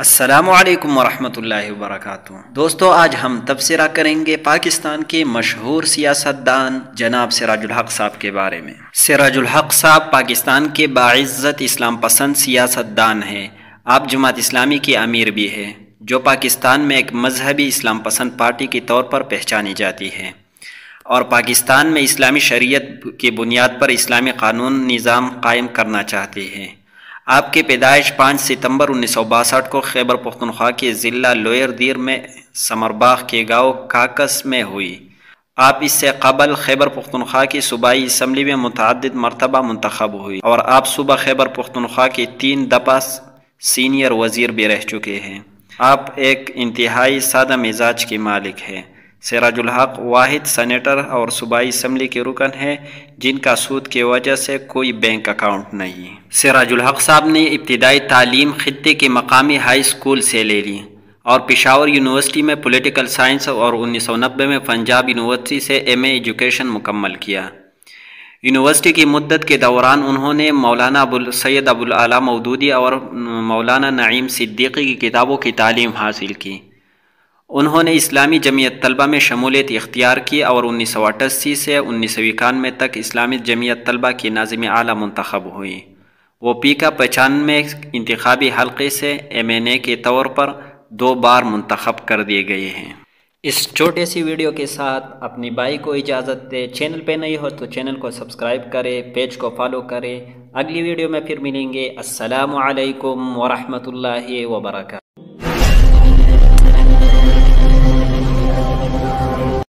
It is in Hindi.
असलकम वरहमल वरक दोस्तों आज हम तबसरा करेंगे पाकिस्तान के मशहूर सियासतदान जनाब सिराजुल हक साहब के बारे में सिराजुल हक साहब पाकिस्तान के बाज़्ज़त इस्लाम पसंद सियासतदान हैं आप जमात इस्लामी के अमीर भी हैं जो पाकिस्तान में एक मजहबी इस्लाम पसंद पार्टी के तौर पर पहचानी जाती है और पाकिस्तान में इस्लामी शरीयत की बुनियाद पर इस्लामी कानून निज़ाम कायम करना चाहते हैं आपकी पैदाइश पाँच सितंबर उन्नीस सौ बासठ को खैबर पख्तनख्वा के ज़िला लोयर दीर में समरबाग के गांव काकस में हुई आप इससे कबल खैबर पख्तनख्वा की सूबाई इसम्बली में मतद मरतबा मंतखब हुई और आप सुबह खैबर पख्तनख्वा के तीन दफा सीनियर वजीर भी रह चुके हैं आप एक इंतहाई सादा मिजाज के मालिक हैं सराजुल हक वाहिद सेनेटर और सूबाई इसम्बली के रुकन हैं जिनका सूद की वजह से कोई बैंक अकाउंट नहीं सराजुल हक साहब ने इब्तदाई तालीम ख़त्े के मकामी हाई स्कूल से ले ली और पिशावर यूनिवर्सिटी में पोलिटिकल साइंस और उन्नीस सौ नब्बे में पंजाब यूनिवर्सिटी से एम एजुकेशन मुकम्मल किया यूनिवर्सिटी की मदत के दौरान उन्होंने मौलाना अबुल सैद अबुल आला मौदूदी और मौलाना नईम सिद्दीकी की किताबों की तालीम हासिल की उन्होंने इस्लामी जमीयत तलबा में शमूलियत इख्तियार की और उन्नीस सौ अट्ठासी से उन्नीस सौ इक्यानवे तक इस्लामी जमीयत तलबा की नाजिम आला मंतखब हुई वो पीका पचानवे इंतबी हल्के से एम एन ए के तौर पर दो बार मंतखब कर दिए गए हैं इस छोटे सी वीडियो के साथ अपनी बाई को इजाज़त दे चैनल पे नहीं हो तो चैनल को सब्सक्राइब करें पेज को फॉलो करें अगली वीडियो में फिर मिलेंगे असलकम वरहमल वर्का